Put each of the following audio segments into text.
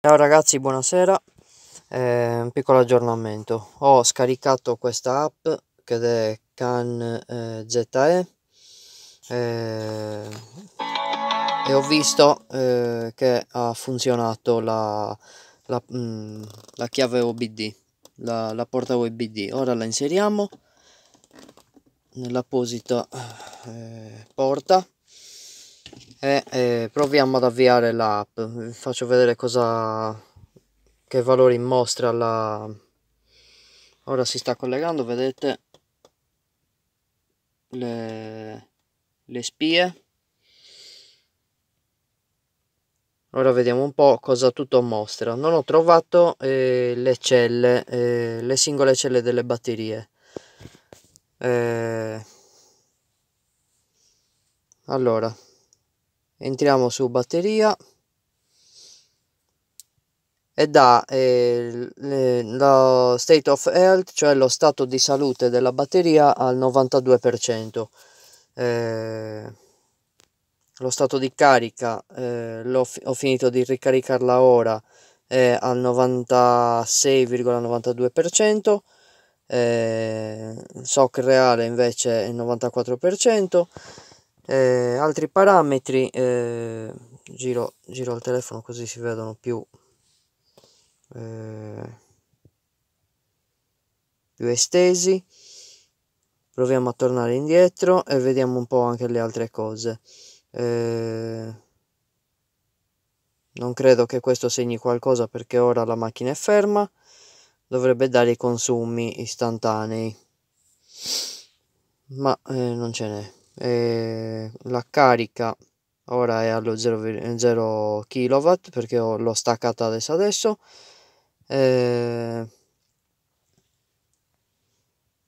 Ciao ragazzi, buonasera. Eh, un piccolo aggiornamento. Ho scaricato questa app che è Can eh, ZE eh, e ho visto eh, che ha funzionato la, la, mh, mm, la chiave OBD, la, la, porta OBD. Ora la inseriamo nell'apposita eh, porta e, e proviamo ad avviare l'app vi faccio vedere cosa che valori mostra la ora si sta collegando vedete le, le spie ora vediamo un po' cosa tutto mostra non ho trovato eh, le celle eh, le singole celle delle batterie eh, allora entriamo su batteria e da eh, eh, lo state of health cioè lo stato di salute della batteria al 92% eh, lo stato di carica eh, fi ho finito di ricaricarla ora è al 96,92% eh, SOC reale invece è il 94% eh, altri parametri, eh, giro, giro il telefono così si vedono più, eh, più estesi. Proviamo a tornare indietro e vediamo un po' anche le altre cose. Eh, non credo che questo segni qualcosa perché ora la macchina è ferma. Dovrebbe dare i consumi istantanei. Ma eh, non ce n'è eh, la carica ora è allo 0, 0 kW perché l'ho staccata adesso adesso eh,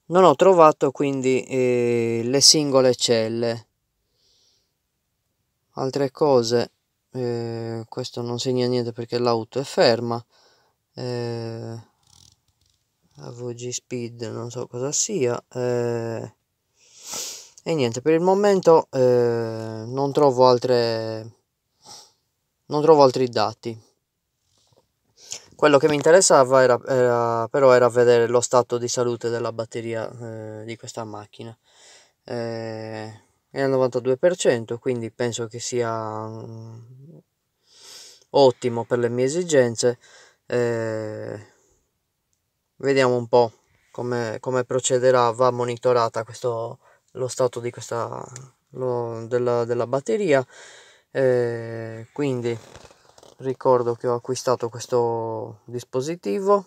non ho trovato quindi eh, le singole celle altre cose eh, questo non segna niente perché l'auto è ferma eh, AVG speed non so cosa sia eh, e niente per il momento eh, non trovo altre non trovo altri dati quello che mi interessava era, era, però era vedere lo stato di salute della batteria eh, di questa macchina eh, è al 92% quindi penso che sia um, ottimo per le mie esigenze eh, vediamo un po' come, come procederà va monitorata questo, lo stato di questa lo, della, della, batteria eh, quindi ricordo che ho acquistato questo dispositivo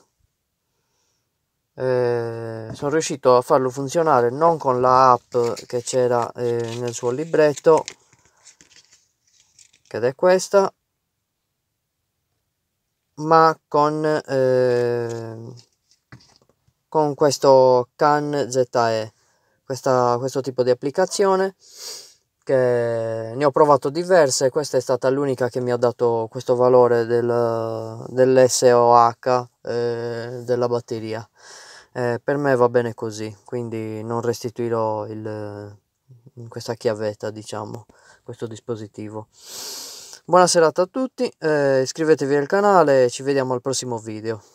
eh, sono riuscito a farlo funzionare non con la app che c'era eh, nel suo libretto ed è questa ma con, eh, con questo CAN ZE questa, questo tipo di applicazione che ne ho provato diverse questa è stata l'unica che mi ha dato questo valore del, dell'SOH eh, della batteria eh, per me va bene così quindi non restituirò il, questa chiavetta diciamo questo dispositivo buona serata a tutti eh, iscrivetevi al canale ci vediamo al prossimo video